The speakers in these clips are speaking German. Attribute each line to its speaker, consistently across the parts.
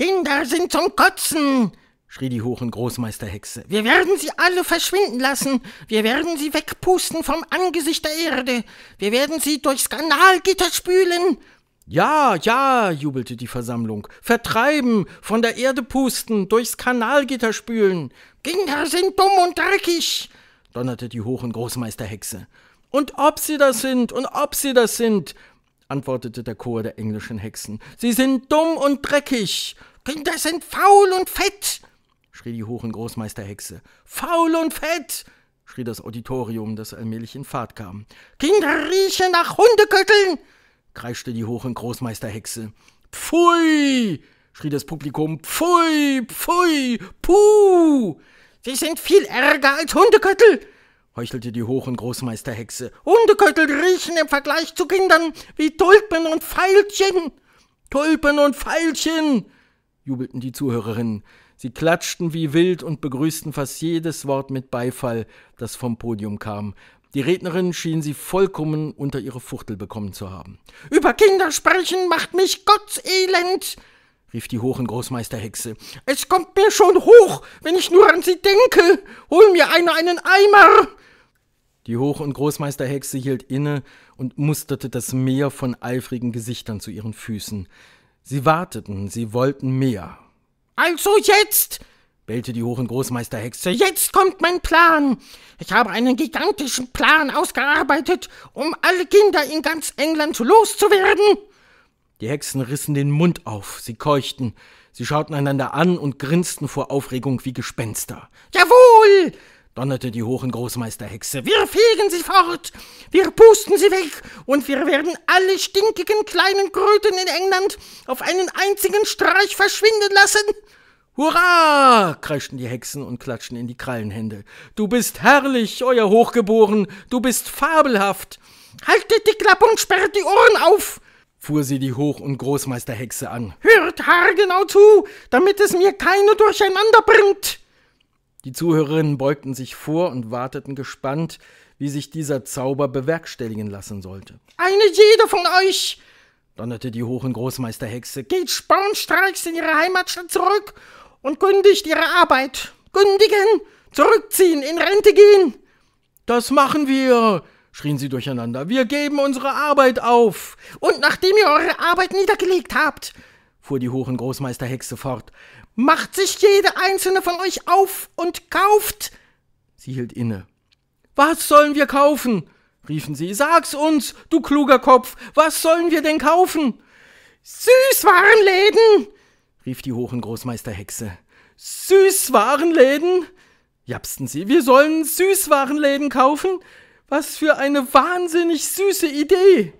Speaker 1: Kinder sind zum Kotzen, schrie die Hochen Großmeisterhexe. Wir werden sie alle verschwinden lassen. Wir werden sie wegpusten vom Angesicht der Erde. Wir werden sie durchs Kanalgitter spülen. Ja, ja, jubelte die Versammlung. Vertreiben, von der Erde pusten, durchs Kanalgitter spülen. Kinder sind dumm und dreckig, donnerte die Hochen Großmeisterhexe. Und ob sie das sind, und ob sie das sind, antwortete der Chor der englischen Hexen. Sie sind dumm und dreckig. Kinder sind faul und fett, schrie die hohen Großmeisterhexe. Faul und fett, schrie das Auditorium, das allmählich in Fahrt kam. Kinder riechen nach Hundekötteln, kreischte die hohen Großmeisterhexe. Pfui, schrie das Publikum. Pfui, pfui, puh. Sie sind viel ärger als Hundeköttel, heuchelte die hohen Großmeisterhexe. Hundeköttel riechen im Vergleich zu Kindern wie Tulpen und Veilchen. Tulpen und Veilchen, jubelten die Zuhörerinnen. Sie klatschten wie wild und begrüßten fast jedes Wort mit Beifall, das vom Podium kam. Die Rednerin schien sie vollkommen unter ihre Fuchtel bekommen zu haben. Über Kinder sprechen macht mich gottselend! rief die hohen Großmeisterhexe. Es kommt mir schon hoch, wenn ich nur an sie denke. Hol mir einer einen Eimer! Die Hoch- und Großmeisterhexe hielt inne und musterte das Meer von eifrigen Gesichtern zu ihren Füßen. Sie warteten, sie wollten mehr. Also jetzt! bellte die hohen Großmeisterhexe. Jetzt kommt mein Plan! Ich habe einen gigantischen Plan ausgearbeitet, um alle Kinder in ganz England loszuwerden! Die Hexen rissen den Mund auf, sie keuchten, sie schauten einander an und grinsten vor Aufregung wie Gespenster. Jawohl! donnerte die hohen Großmeisterhexe. Wir fegen sie fort, wir pusten sie weg und wir werden alle stinkigen kleinen Kröten in England auf einen einzigen Streich verschwinden lassen. Hurra! kreischten die Hexen und klatschten in die Krallenhände. Du bist herrlich, euer Hochgeboren, du bist fabelhaft. Haltet die Klappe und sperrt die Ohren auf! fuhr sie die Hoch- und Großmeisterhexe an. Hört haargenau zu, damit es mir keine durcheinander bringt! Die Zuhörerinnen beugten sich vor und warteten gespannt, wie sich dieser Zauber bewerkstelligen lassen sollte. Eine jede von euch, donnerte die hohen Großmeisterhexe, geht spornstreichs in ihre Heimatstadt zurück und kündigt ihre Arbeit. Kündigen, zurückziehen, in Rente gehen. Das machen wir, schrien sie durcheinander. Wir geben unsere Arbeit auf. Und nachdem ihr eure Arbeit niedergelegt habt, fuhr die hohen Großmeisterhexe fort, Macht sich jede einzelne von euch auf und kauft. Sie hielt inne. Was sollen wir kaufen? riefen sie. Sag's uns, du kluger Kopf, was sollen wir denn kaufen? Süßwarenläden! rief die Hohen Großmeisterhexe. Süßwarenläden? japsten sie. Wir sollen Süßwarenläden kaufen? Was für eine wahnsinnig süße Idee!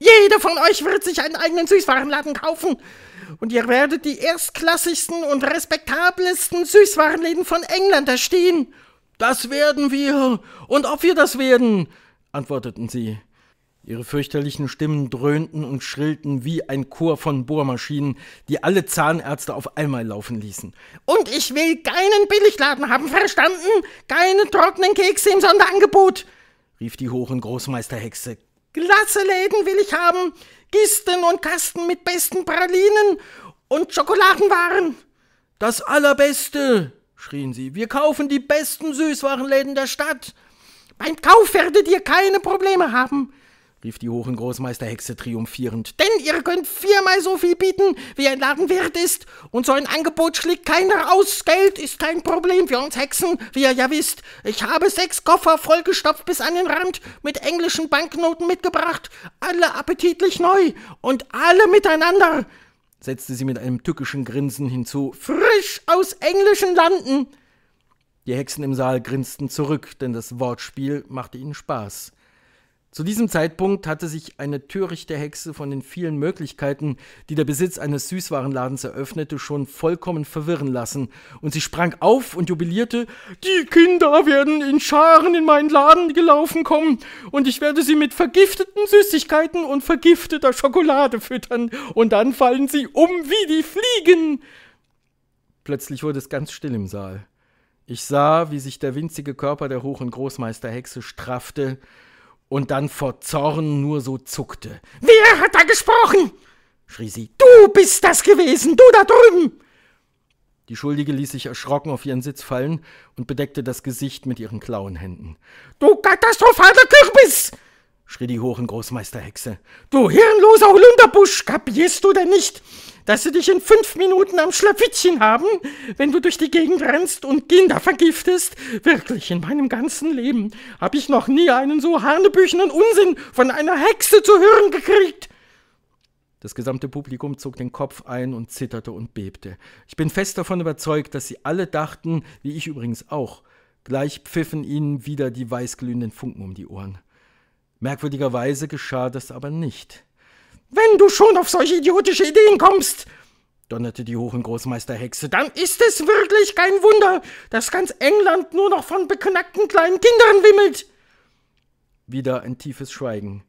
Speaker 1: Jeder von euch wird sich einen eigenen Süßwarenladen kaufen, und ihr werdet die erstklassigsten und respektabelsten Süßwarenläden von England erstehen. Das werden wir. Und ob wir das werden, antworteten sie. Ihre fürchterlichen Stimmen dröhnten und schrillten wie ein Chor von Bohrmaschinen, die alle Zahnärzte auf einmal laufen ließen. Und ich will keinen Billigladen haben, verstanden? Keine trockenen Kekse im Sonderangebot, rief die hohen Großmeisterhexe Läden will ich haben, Kisten und Kasten mit besten Pralinen und Schokoladenwaren. Das Allerbeste, schrien sie, wir kaufen die besten Süßwarenläden der Stadt. Beim Kauf werdet ihr keine Probleme haben rief die hohen Großmeisterhexe triumphierend. Denn ihr könnt viermal so viel bieten, wie ein Laden wert ist. Und so ein Angebot schlägt keiner aus. Geld ist kein Problem für uns Hexen, wie ihr ja wisst. Ich habe sechs Koffer vollgestopft bis an den Rand mit englischen Banknoten mitgebracht. Alle appetitlich neu und alle miteinander, setzte sie mit einem tückischen Grinsen hinzu. Frisch aus englischen Landen. Die Hexen im Saal grinsten zurück, denn das Wortspiel machte ihnen Spaß. Zu diesem Zeitpunkt hatte sich eine törichte Hexe von den vielen Möglichkeiten, die der Besitz eines Süßwarenladens eröffnete, schon vollkommen verwirren lassen, und sie sprang auf und jubilierte Die Kinder werden in Scharen in meinen Laden gelaufen kommen, und ich werde sie mit vergifteten Süßigkeiten und vergifteter Schokolade füttern, und dann fallen sie um wie die Fliegen. Plötzlich wurde es ganz still im Saal. Ich sah, wie sich der winzige Körper der Hoch- und Großmeisterhexe straffte, und dann vor Zorn nur so zuckte. Wer hat da gesprochen? schrie sie. Du bist das gewesen, du da drüben! Die Schuldige ließ sich erschrocken auf ihren Sitz fallen und bedeckte das Gesicht mit ihren Klauenhänden. Du katastrophaler Kürbis! schrie die Hochengroßmeisterhexe. Du hirnloser Holunderbusch, kapierst du denn nicht, dass sie dich in fünf Minuten am Schlafittchen haben, wenn du durch die Gegend rennst und Kinder vergiftest? Wirklich, in meinem ganzen Leben habe ich noch nie einen so hanebüchenen Unsinn von einer Hexe zu hören gekriegt. Das gesamte Publikum zog den Kopf ein und zitterte und bebte. Ich bin fest davon überzeugt, dass sie alle dachten, wie ich übrigens auch. Gleich pfiffen ihnen wieder die weißglühenden Funken um die Ohren. Merkwürdigerweise geschah das aber nicht. Wenn du schon auf solche idiotische Ideen kommst, donnerte die Hohengroßmeisterhexe, dann ist es wirklich kein Wunder, dass ganz England nur noch von beknackten kleinen Kindern wimmelt. Wieder ein tiefes Schweigen.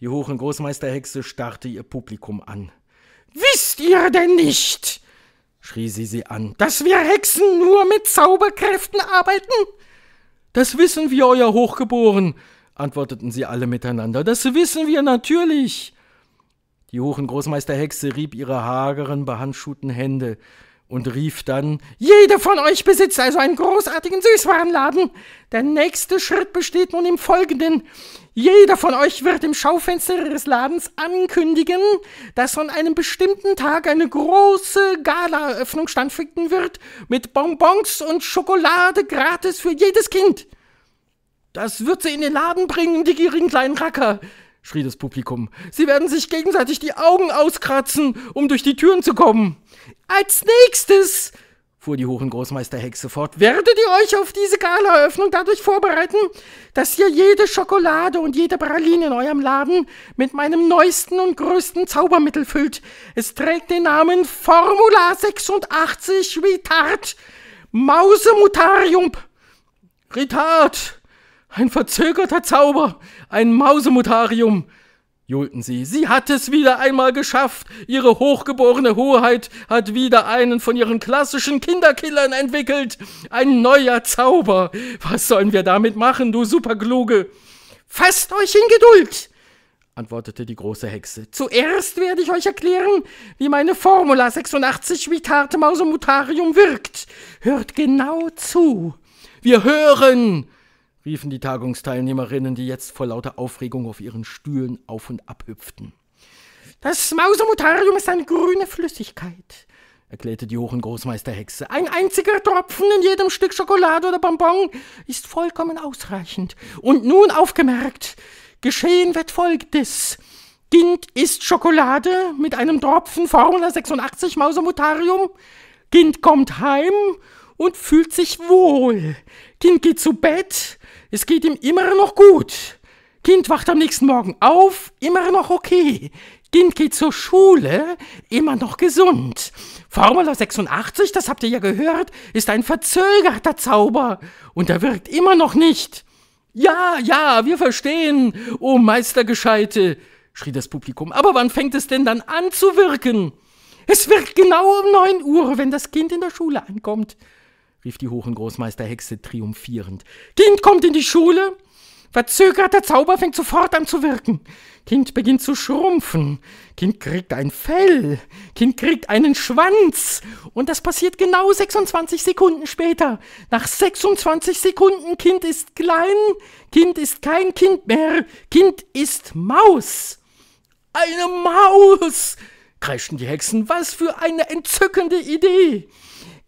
Speaker 1: Die Hohengroßmeisterhexe starrte ihr Publikum an. Wisst ihr denn nicht, schrie sie sie an, dass wir Hexen nur mit Zauberkräften arbeiten? Das wissen wir, Euer Hochgeboren, antworteten sie alle miteinander. Das wissen wir natürlich. Die Hohengroßmeisterhexe rieb ihre hageren, behandschuhten Hände und rief dann Jeder von euch besitzt also einen großartigen Süßwarenladen. Der nächste Schritt besteht nun im folgenden. Jeder von euch wird im Schaufenster ihres Ladens ankündigen, dass an einem bestimmten Tag eine große Galaeröffnung stattfinden wird, mit Bonbons und Schokolade gratis für jedes Kind. Das wird sie in den Laden bringen, die gierigen kleinen Racker! schrie das Publikum. Sie werden sich gegenseitig die Augen auskratzen, um durch die Türen zu kommen. Als nächstes, fuhr die Hohengroßmeisterhexe fort, werdet ihr euch auf diese Galaeröffnung dadurch vorbereiten, dass ihr jede Schokolade und jede Praline in eurem Laden mit meinem neuesten und größten Zaubermittel füllt. Es trägt den Namen Formula 86 Retard Mausemutarium. Retard, ein verzögerter Zauber, ein Mausemutarium, johlten sie. Sie hat es wieder einmal geschafft. Ihre hochgeborene Hoheit hat wieder einen von ihren klassischen Kinderkillern entwickelt. Ein neuer Zauber. Was sollen wir damit machen, du Superkluge? Fasst euch in Geduld, antwortete die große Hexe. Zuerst werde ich euch erklären, wie meine Formula 86 Vitate Mausum Mutarium wirkt. Hört genau zu. Wir hören, riefen die Tagungsteilnehmerinnen, die jetzt vor lauter Aufregung auf ihren Stühlen auf und ab hüpften. Das Mausemutarium ist eine grüne Flüssigkeit, erklärte die Hohengroßmeisterhexe. Ein einziger Tropfen in jedem Stück Schokolade oder Bonbon ist vollkommen ausreichend. Und nun aufgemerkt, geschehen wird Folgendes. Kind isst Schokolade mit einem Tropfen Formula 86 Mausemutarium. Kind kommt heim und fühlt sich wohl. Kind geht zu Bett es geht ihm immer noch gut. Kind wacht am nächsten Morgen auf, immer noch okay. Kind geht zur Schule, immer noch gesund. Formula 86, das habt ihr ja gehört, ist ein verzögerter Zauber und er wirkt immer noch nicht. Ja, ja, wir verstehen, o oh Meistergescheite, schrie das Publikum. Aber wann fängt es denn dann an zu wirken? Es wirkt genau um 9 Uhr, wenn das Kind in der Schule ankommt rief die Hochengroßmeisterhexe triumphierend. Kind kommt in die Schule! Verzögerter Zauber fängt sofort an zu wirken. Kind beginnt zu schrumpfen. Kind kriegt ein Fell. Kind kriegt einen Schwanz. Und das passiert genau 26 Sekunden später. Nach 26 Sekunden, Kind ist klein. Kind ist kein Kind mehr. Kind ist Maus. Eine Maus! kreischten die Hexen. Was für eine entzückende Idee!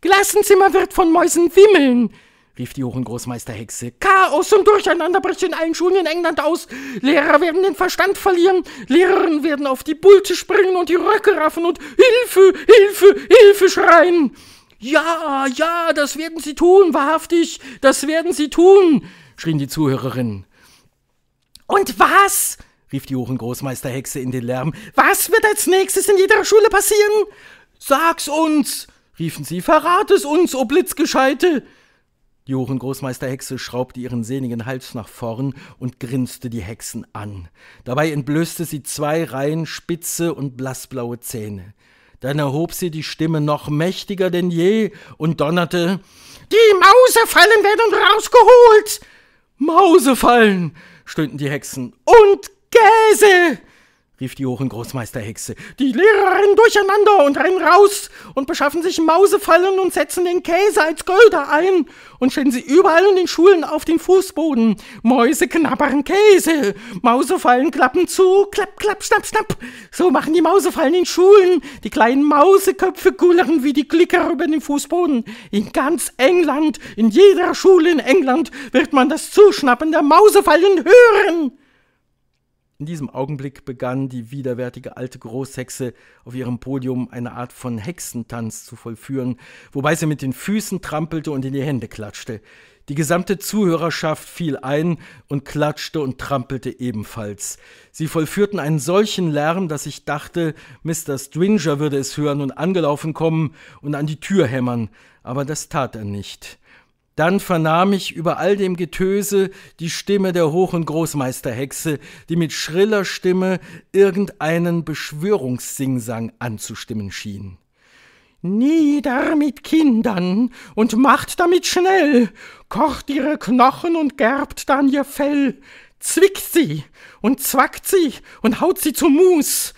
Speaker 1: Klassenzimmer wird von Mäusen wimmeln, rief die Ohrengroßmeisterhexe. Chaos und Durcheinander bricht in allen Schulen in England aus. Lehrer werden den Verstand verlieren, Lehrerinnen werden auf die Bulte springen und die Röcke raffen und Hilfe, Hilfe, Hilfe schreien. Ja, ja, das werden sie tun, wahrhaftig, das werden sie tun, schrien die Zuhörerinnen. Und was? rief die Ohrengroßmeisterhexe in den Lärm. Was wird als nächstes in jeder Schule passieren? Sag's uns, riefen sie, verrat es uns, o oh Blitzgescheite! Die Ohrengroßmeister Hexe schraubte ihren sehnigen Hals nach vorn und grinste die Hexen an. Dabei entblößte sie zwei Reihen spitze und blassblaue Zähne. Dann erhob sie die Stimme noch mächtiger denn je und donnerte Die Mausefallen werden rausgeholt. Mausefallen, stöhnten die Hexen. Und Gäse rief die Ohrengroßmeisterhexe. Die Lehrerin durcheinander und rennen raus und beschaffen sich Mausefallen und setzen den Käse als Gölder ein und stellen sie überall in den Schulen auf den Fußboden. Mäuse knabbern Käse, Mausefallen klappen zu, klapp, klapp, schnapp, schnapp. So machen die Mausefallen in Schulen. Die kleinen Mauseköpfe gullern wie die Klicker über den Fußboden. In ganz England, in jeder Schule in England wird man das Zuschnappen der Mausefallen hören. In diesem Augenblick begann die widerwärtige alte Großhexe auf ihrem Podium eine Art von Hexentanz zu vollführen, wobei sie mit den Füßen trampelte und in die Hände klatschte. Die gesamte Zuhörerschaft fiel ein und klatschte und trampelte ebenfalls. Sie vollführten einen solchen Lärm, dass ich dachte, Mr. Stringer würde es hören und angelaufen kommen und an die Tür hämmern, aber das tat er nicht. Dann vernahm ich über all dem Getöse die Stimme der hohen Großmeisterhexe, die mit schriller Stimme irgendeinen Beschwörungssingsang anzustimmen schien. Nieder mit Kindern und macht damit schnell, kocht ihre Knochen und gerbt dann ihr Fell, zwickt sie und zwackt sie und haut sie zu Mus,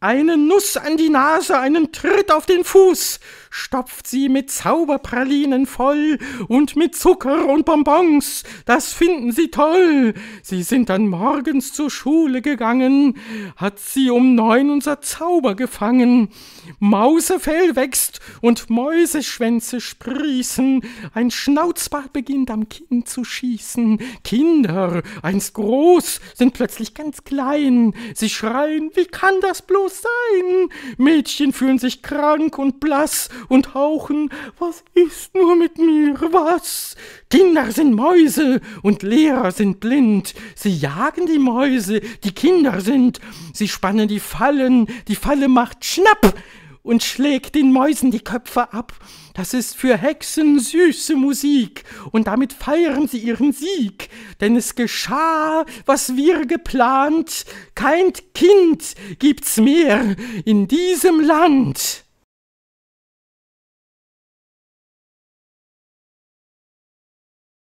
Speaker 1: eine Nuss an die Nase, einen Tritt auf den Fuß, stopft sie mit Zauberpralinen voll und mit Zucker und Bonbons, das finden sie toll. Sie sind dann morgens zur Schule gegangen, hat sie um neun unser Zauber gefangen. Mausefell wächst und Mäuseschwänze sprießen, ein Schnauzbart beginnt am Kinn zu schießen. Kinder, einst groß, sind plötzlich ganz klein, sie schreien, wie kann das bloß sein? Mädchen fühlen sich krank und blass und hauchen, was ist nur mit mir, was? Kinder sind Mäuse und Lehrer sind blind, sie jagen die Mäuse, die Kinder sind, sie spannen die Fallen, die Falle macht Schnapp und schlägt den Mäusen die Köpfe ab. Das ist für Hexen süße Musik, und damit feiern sie ihren Sieg, denn es geschah, was wir geplant, kein Kind gibt's mehr in diesem Land.